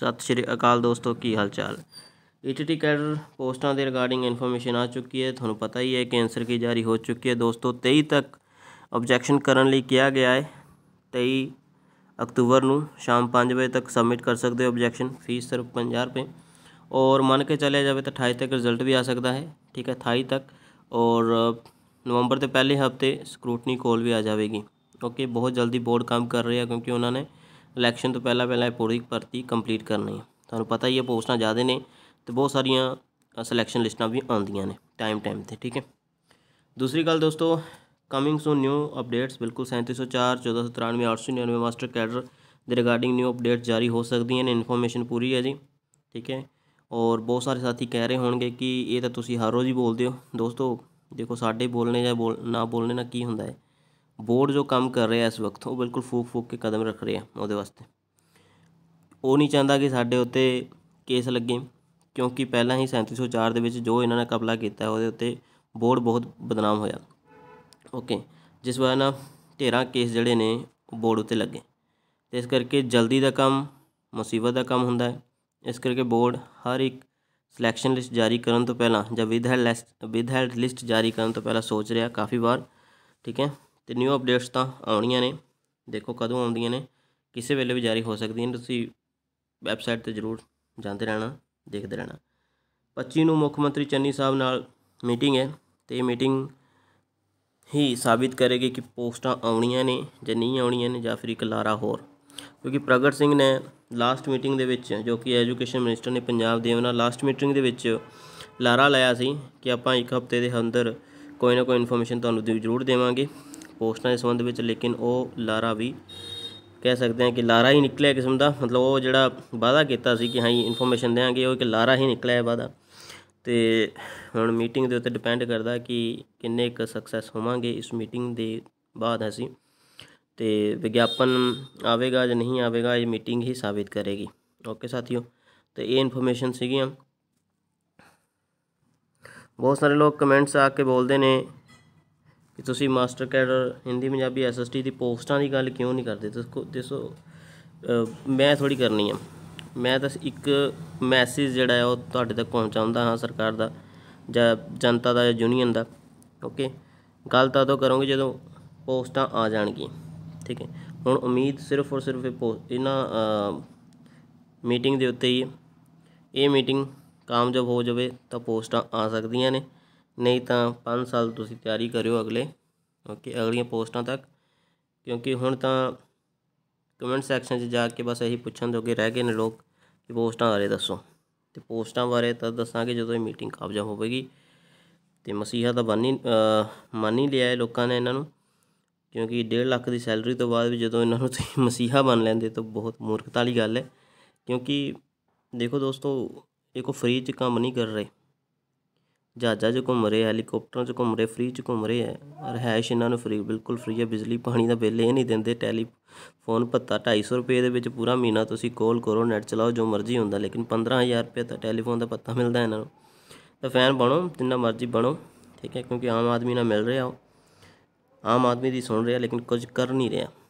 ਸਤਿ ਸ਼੍ਰੀ ਅਕਾਲ ਦੋਸਤੋ ਕੀ ਹਾਲ ਚਾਲ ਈਟੀਟੀ ਕੈਡਰ ਪੋਸਟਾਂ ਦੇ ਰਿਗਾਰਡਿੰਗ ਇਨਫੋਰਮੇਸ਼ਨ ਆ ਚੁੱਕੀ ਹੈ ਤੁਹਾਨੂੰ ਪਤਾ ਹੀ ਹੈ ਕਿ ਆਨਸਰ ਕੀ ਜਾਰੀ ਹੋ ਚੁੱਕੀ ਹੈ ਦੋਸਤੋ 23 ਤੱਕ ਆਬਜੈਕਸ਼ਨ ਕਰਨ ਲਈ ਕਿਹਾ ਗਿਆ ਹੈ 23 ਅਕਤੂਬਰ ਨੂੰ ਸ਼ਾਮ 5 ਵਜੇ ਤੱਕ ਸਬਮਿਟ ਕਰ ਸਕਦੇ ਹੋ ਆਬਜੈਕਸ਼ਨ ਫੀਸ ਸਿਰਫ 50 ਰੁਪਏ और मान के चलिया जाए तो अठाई तक रिजल्ट भी आ सकता है ठीक है अठाई तक और नवंबर के पहले हफ्ते स्क्रूटनी कॉल भी आ जाएगी ओके बहुत जल्दी बोर्ड काम कर रही है क्योंकि उन्होंने ਇਲੈਕਸ਼ਨ ਤੋਂ ਪਹਿਲਾਂ ਪਹਿਲਾਂ ਇਹ ਪੂਰੀ ਭਰਤੀ ਕੰਪਲੀਟ ਕਰਨੀ ਹੈ ਤੁਹਾਨੂੰ ਪਤਾ ਹੀ ਹੈ ਪੋਸਟਾਂ ਜ਼ਿਆਦੇ ਨੇ ਤੇ ਬਹੁਤ ਸਾਰੀਆਂ ਸਿਲੈਕਸ਼ਨ ਲਿਸਟਾਂ ਵੀ ਆਉਂਦੀਆਂ ਨੇ ਟਾਈਮ ਟਾਈਮ ਤੇ ਠੀਕ ਹੈ ਦੂਸਰੀ ਗੱਲ ਦੋਸਤੋ ਕਮਿੰਗ ਸੂਨ ਨਿਊ ਅਪਡੇਟਸ ਬਿਲਕੁਲ 3704 1493 899 ਮਾਸਟਰ ਕੈਡਰ ਦੇ ਰਿਗਾਰਡਿੰਗ ਨਿਊ ਅਪਡੇਟ ਜਾਰੀ ਹੋ ਸਕਦੀਆਂ ਨੇ ਇਨਫੋਰਮੇਸ਼ਨ ਪੂਰੀ ਹੈ ਜੀ ਠੀਕ ਹੈ ਔਰ ਬਹੁਤ ਸਾਰੇ ਸਾਥੀ ਕਹਿ ਰਹੇ ਹੋਣਗੇ ਕਿ ਇਹ ਤਾਂ ਤੁਸੀਂ ਹਰ ਰੋਜ਼ ਹੀ ਬੋਲਦੇ ਹੋ ਦੋਸਤੋ ਦੇਖੋ ਸਾਡੇ ਬੋਲਨੇ ਜਾਂ ਨਾ ਬੋਲਨੇ ਨਾਲ ਕੀ ਹੁੰਦਾ ਹੈ ਬੋਰਡ ਜੋ ਕੰਮ ਕਰ ਰਿਹਾ ਇਸ ਵਕਤ ਉਹ ਬਿਲਕੁਲ ਫੂਕ ਫੂਕ ਕੇ ਕਦਮ ਰੱਖ ਰਿਹਾ ਉਹਦੇ ਵਾਸਤੇ ਉਹ ਨਹੀਂ ਚਾਹੁੰਦਾ ਕਿ ਸਾਡੇ ਉੱਤੇ ਕੇਸ ਲੱਗੇ ਕਿਉਂਕਿ ਪਹਿਲਾਂ ਹੀ 3704 ਦੇ ਵਿੱਚ ਜੋ ਇਹਨਾਂ ਨੇ ਕਬਲਾ ਕੀਤਾ ਉਹਦੇ ਉੱਤੇ ਬੋਰਡ ਬਹੁਤ ਬਦਨਾਮ ਹੋਇਆ ਓਕੇ ਜਿਸ ਵਾਰ ਨਾ 13 ਕੇਸ ਜਿਹੜੇ ਨੇ ਬੋਰਡ ਉੱਤੇ ਲੱਗੇ ਤੇ ਇਸ ਕਰਕੇ ਜਲਦੀ ਦਾ ਕੰਮ ਮੁਸੀਬਤ ਦਾ ਕੰਮ ਹੁੰਦਾ ਹੈ ਇਸ ਕਰਕੇ ਬੋਰਡ ਹਰ ਇੱਕ ਸਿਲੈਕਸ਼ਨ ਲਿਸਟ ਜਾਰੀ ਕਰਨ ਤੋਂ ਪਹਿਲਾਂ ਜਾਂ withheld list withheld list ਜਾਰੀ ਕਰਨ ਤੋਂ ਪਹਿਲਾਂ ਸੋਚ ਰਿਹਾ ਕਾਫੀ ਵਾਰ ਠੀਕ ਹੈ ਤੇ ਨਿਊ ਅਪਡੇਟਸ ਤਾਂ ਆਉਣੀਆਂ ਨੇ ਦੇਖੋ ਕਦੋਂ ਆਉਂਦੀਆਂ ਨੇ ਕਿਸੇ ਵੇਲੇ ਵੀ ਜਾਰੀ ਹੋ ਸਕਦੀਆਂ ਨੇ ਤੁਸੀਂ ਵੈਬਸਾਈਟ ਤੇ ਜ਼ਰੂਰ ਜਾਂਦੇ ਰਹਿਣਾ ਦੇਖਦੇ ਰਹਿਣਾ 25 ਨੂੰ ਮੁੱਖ ਮੰਤਰੀ ਚੰਨੀ ਸਾਹਿਬ ਨਾਲ ਮੀਟਿੰਗ ਹੈ ਤੇ ਇਹ ਮੀਟਿੰਗ ਹੀ ਸਾਬਿਤ ਕਰੇਗੀ ਕਿ ਪੋਸਟਾਂ ਆਉਣੀਆਂ ਨੇ ਜਾਂ ਨਹੀਂ ਆਉਣੀਆਂ ਨੇ ਜਾਂ ਫਿਰ ਇੱਕ ਲਾਰਾ ਹੋਰ ਕਿਉਂਕਿ ਪ੍ਰਗਟ ਸਿੰਘ ਨੇ ਲਾਸਟ ਮੀਟਿੰਗ ਦੇ ਵਿੱਚ ਜੋ ਕਿ ਐਜੂਕੇਸ਼ਨ ਮਿਨਿਸਟਰ ਨੇ ਪੰਜਾਬ ਦੇ ਉਹਨਾਂ ਲਾਸਟ ਮੀਟਿੰਗ ਦੇ ਵਿੱਚ ਲਾਰਾ ਲਾਇਆ ਸੀ ਕਿ ਆਪਾਂ ਇੱਕ ਹਫ਼ਤੇ ਦੇ ਅੰਦਰ ਕੋਈ ਨਾ ਕੋਈ ਇਨਫੋਰਮੇਸ਼ਨ ਤੁਹਾਨੂੰ ਜ਼ਰੂਰ ਦੇਵਾਂਗੇ ਪੋਸਟਾਂ ਦੇ ਸੰਬੰਧ ਵਿੱਚ ਲੇਕਿਨ ਉਹ ਲਾਰਾ ਵੀ ਕਹਿ ਸਕਦੇ ਹਾਂ ਕਿ ਲਾਰਾ ਹੀ ਨਿਕਲਿਆ ਕਿਸਮ ਦਾ ਮਤਲਬ ਉਹ ਜਿਹੜਾ ਵਾਅਦਾ ਕੀਤਾ ਸੀ ਕਿ ਹਾਂ ਇਨਫੋਰਮੇਸ਼ਨ ਦੇਾਂਗੇ ਉਹ ਕਿ ਲਾਰਾ ਹੀ ਨਿਕਲਿਆ ਵਾਅਦਾ ਤੇ ਹੁਣ ਮੀਟਿੰਗ ਦੇ ਉੱਤੇ ਡਿਪੈਂਡ ਕਰਦਾ ਕਿ ਕਿੰਨੇ ਕੁ ਸਕਸੈਸ ਹੋਵਾਂਗੇ ਇਸ ਮੀਟਿੰਗ ਦੇ ਬਾਅਦ ਅਸੀਂ ਤੇ ਵਿਗਿਆਪਨ ਆਵੇਗਾ ਜਾਂ ਨਹੀਂ ਆਵੇਗਾ ਇਹ ਮੀਟਿੰਗ ਹੀ ਸਾਬਿਤ ਕਰੇਗੀ ਓਕੇ ਸਾਥੀਓ ਤੇ ਇਹ ਇਨਫੋਰਮੇਸ਼ਨ ਸੀਗੀਆਂ ਬਹੁਤ ਸਾਰੇ ਲੋਕ ਕਮੈਂਟਸ ਆ ਕੇ ਬੋਲਦੇ ਨੇ ਤੁਸੀਂ master cadre Hindi Punjabi SST ਦੀ ਪੋਸਟਾਂ ਦੀ ਗੱਲ ਕਿਉਂ ਨਹੀਂ ਕਰਦੇ ਦੱਸੋ ਮੈਂ ਥੋੜੀ ਕਰਨੀ ਆ ਮੈਂ ਤਾਂ ਇੱਕ ਮੈਸੇਜ ਜਿਹੜਾ ਹੈ ਉਹ ਤੁਹਾਡੇ ਤੱਕ ਪਹੁੰਚਾਉਂਦਾ ਹਾਂ ਸਰਕਾਰ ਦਾ ਜਾਂ ਜਨਤਾ ਦਾ ਜਾਂ ਯੂਨੀਅਨ ਦਾ ਓਕੇ ਗੱਲ ਤਾਂ ਉਦੋਂ ਕਰੋਗੇ ਜਦੋਂ ਪੋਸਟਾਂ ਆ ਜਾਣਗੀਆਂ ਠੀਕ ਹੈ ਹੁਣ ਉਮੀਦ ਸਿਰਫ ਔਰ ਸਿਰਫ ਇਹਨਾਂ ਮੀਟਿੰਗ ਦੇ ਉੱਤੇ ਹੀ ਇਹ ਮੀਟਿੰਗ ਕਾਮਯਾਬ ਹੋ ਜਾਵੇ ਤਾਂ ਪੋਸਟਾਂ ਆ ਸਕਦੀਆਂ ਨੇ ਨਹੀਂ ਤਾਂ 5 ਸਾਲ ਤੁਸੀਂ ਤਿਆਰੀ ਕਰਿਓ ਅਗਲੇ ਓਕੇ ਅਗਲੀਆਂ ਪੋਸਟਾਂ ਤੱਕ ਕਿਉਂਕਿ ਹੁਣ ਤਾਂ ਕਮੈਂਟ ਸੈਕਸ਼ਨ 'ਚ ਜਾ ਕੇ ਬਸ ਇਹੀ ਪੁੱਛਣ ਦੋਗੇ ਰਹਿ ਗਏ ਨੇ ਲੋਕ ਕਿ ਪੋਸਟਾਂ ਬਾਰੇ ਦੱਸੋ ਤੇ ਪੋਸਟਾਂ ਬਾਰੇ ਤਾਂ ਦੱਸਾਂਗੇ ਜਦੋਂ ਇਹ ਮੀਟਿੰਗ ਕਾਬਜ਼ਾ ਹੋਵੇਗੀ ਤੇ ਮਸੀਹਾ ਦਾ ਬਾਨੀ ਮੰਨ ਹੀ ਲਿਆ ਹੈ ਲੋਕਾਂ ਨੇ ਇਹਨਾਂ ਨੂੰ ਕਿਉਂਕਿ 1.5 ਲੱਖ ਦੀ ਸੈਲਰੀ ਤੋਂ ਬਾਅਦ ਵੀ ਜਦੋਂ ਇਹਨਾਂ ਨੂੰ ਤੁਸੀਂ ਮਸੀਹਾ ਬਣ ਲੈਂਦੇ ਤਾਂ ਬਹੁਤ ਮੂਰਖਤਾ ਵਾਲੀ ਗੱਲ ਹੈ ਕਿਉਂਕਿ ਦੇਖੋ ਦੋਸਤੋ ਇਹ ਕੋ ਫ੍ਰੀ 'ਚ ਕੰਮ ਨਹੀਂ ਕਰ ਰਹੇ ਜਹਾਜ਼ਾਂ 'ਚ ਘੁੰਮ ਰਹੇ ਹੈਲੀਕਾਪਟਰਾਂ 'ਚ ਘੁੰਮ ਰਹੇ ਫ੍ਰੀ 'ਚ ਘੁੰਮ ਰਹੇ ਹੈ ਹੈਸ਼ ਇਹਨਾਂ ਨੂੰ ਫ੍ਰੀ ਬਿਲਕੁਲ ਫ੍ਰੀ ਹੈ ਬਿਜਲੀ ਪਾਣੀ ਦਾ ਬਿੱਲ ਇਹ ਨਹੀਂ ਦਿੰਦੇ ਟੈਲੀਫੋਨ ਭੱਤਾ 250 ਰੁਪਏ ਦੇ ਵਿੱਚ ਪੂਰਾ ਮਹੀਨਾ ਤੁਸੀਂ ਕਾਲ ਕਰੋ ਨੈਟ ਚਲਾਓ ਜੋ ਮਰਜ਼ੀ ਹੁੰਦਾ ਲੇਕਿਨ 15000 ਰੁਪਏ ਤਾਂ ਟੈਲੀਫੋਨ ਦਾ ਭੱਤਾ ਮਿਲਦਾ ਇਹਨਾਂ ਨੂੰ ਤਾਂ ਫੈਨ ਬਣੋ ਜਿੰਨਾ ਮਰਜ਼ੀ ਬਣੋ ਠੀਕ ਹੈ ਕਿਉਂਕਿ ਆਮ ਆਦਮੀ ਨਾਲ ਮਿਲ ਰਿਹਾ ਆਮ ਆਦਮੀ ਦੀ ਸੁਣ ਰਿਹਾ ਲੇਕਿਨ ਕੁਝ ਕਰ ਨਹੀਂ ਰਿਹਾ